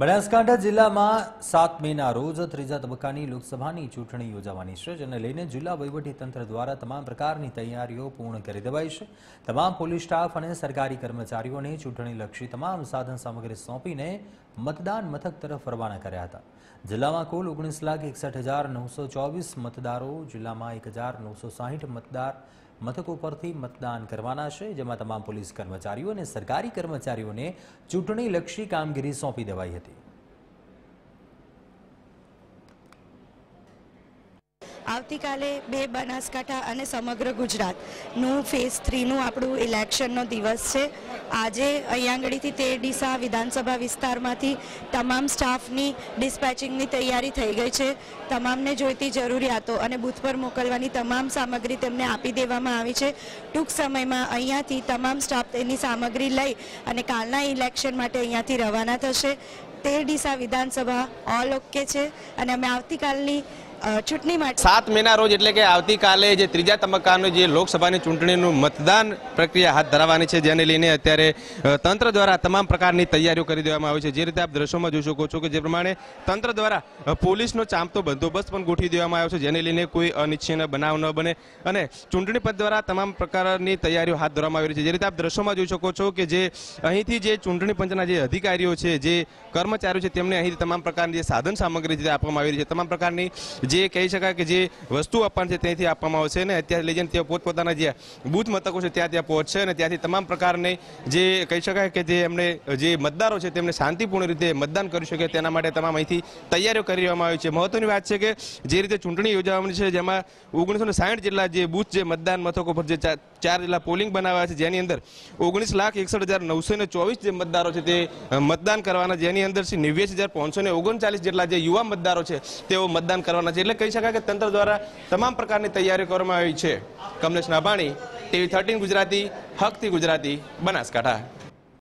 બનાસકાંઠા જિલ્લામાં સાત મેના રોજ ત્રીજા તબક્કાની લોકસભાની ચૂંટણી યોજાવાની છે જેને લઈને જિલ્લા તંત્ર દ્વારા તમામ પ્રકારની તૈયારીઓ પૂર્ણ કરી દેવાઈ છે તમામ પોલીસ સ્ટાફ અને સરકારી કર્મચારીઓને ચૂંટણીલક્ષી તમામ સાધન સામગ્રી સોંપીને મતદાન મથક તરફ રવાના કર્યા હતા જિલ્લામાં કુલ ઓગણીસ લાખ એકસઠ હજાર નવસો ચોવીસ મતદારો જિલ્લામાં એક હજાર નવસો સાહીઠ મતદાર મથકો પરથી મતદાન કરવાના છે જેમાં તમામ પોલીસ કર્મચારીઓ અને સરકારી કર્મચારીઓને ચૂંટણીલક્ષી કામગીરી સોંપી દેવાઈ હતી આવતીકાલે બે બનાસકાંઠા અને સમગ્ર ગુજરાતનું ફેઝ થ્રીનું આપણું ઇલેક્શનનો દિવસ છે આજે અહીંયાંગળીથી તે ડીસા વિધાનસભા વિસ્તારમાંથી તમામ સ્ટાફની ડિસ્પેચિંગની તૈયારી થઈ ગઈ છે તમામને જોઈતી જરૂરિયાતો અને બૂથ પર મોકલવાની તમામ સામગ્રી તેમને આપી દેવામાં આવી છે ટૂંક સમયમાં અહીંયાથી તમામ સ્ટાફ તેની સામગ્રી લઈ અને કાલના ઇલેક્શન માટે અહીંયાથી રવાના થશે તે ડીસા વિધાનસભા ઓલ ઓકે છે અને અમે આવતીકાલની ચૂંટણી માટે સાત મહિના રોજ એટલે કે આવતીકાલે જે ત્રીજા તબક્કાનું જે લોકસભાની ચૂંટણીનું મતદાન પ્રક્રિયા હાથ ધરાવવાની છે જેને લઈને અત્યારે તંત્ર દ્વારા તમામ પ્રકારની તૈયારીઓ કરી દેવામાં આવી છે જે રીતે આપ દ્રશ્યોમાં જોઈ શકો છો કે જે પ્રમાણે તંત્ર દ્વારા પોલીસનો ચાંપતો બંદોબસ્ત પણ ગોઠવી દેવામાં આવ્યો છે જેને લઈને કોઈ અનિચ્છનીય બનાવ ન બને અને ચૂંટણી પંચ દ્વારા તમામ પ્રકારની તૈયારીઓ હાથ ધરવામાં આવી રહી છે જે રીતે આપ દ્રશ્યોમાં જોઈ શકો છો કે જે અહીંથી જે ચૂંટણી પંચના જે અધિકારીઓ છે જે કર્મચારીઓ છે તેમને અહીંથી તમામ પ્રકારની જે સાધન સામગ્રી જે આપવામાં આવી રહી છે તમામ પ્રકારની જે કહી શકાય કે જે વસ્તુ આપવાની છે ત્યાંથી આપવામાં આવશે અને અત્યારે લઈ જઈને તે પોતપોતાના જે બૂથ મથકો છે ત્યાં ત્યાં પહોંચશે અને ત્યાંથી તમામ પ્રકારની જે કહી શકાય કે જે એમને જે મતદારો છે તેમને શાંતિપૂર્ણ રીતે મતદાન કરી શકે તેના માટે તમામ અહીંથી તૈયારીઓ કરી લેવામાં આવી છે મહત્વની વાત છે કે જે રીતે ચૂંટણી યોજાવાની છે જેમાં ઓગણીસો સાઠ જેટલા જે બૂથ જે મતદાન મથકો પર જે ચાર જેટલા પોલિંગ બનાવ્યા છે જેની અંદર ઓગણીસ લાખ એકસઠ હજાર નવસો ચોવીસ જે મતદારો છે તે મતદાન કરવાના જેની અંદર નેવ્યાસી હજાર પાંચસો ને ઓગણચાલીસ જેટલા જે યુવા મતદારો છે તેઓ મતદાન કરવાના છે છે એટલે કહી શકાય કે તંત્ર દ્વારા તમામ પ્રકારની તૈયારીઓ કરવામાં આવી છે કમલેશ નાભાણી ટીવી થર્ટીન ગુજરાતી હકથી ગુજરાતી બનાસકાંઠા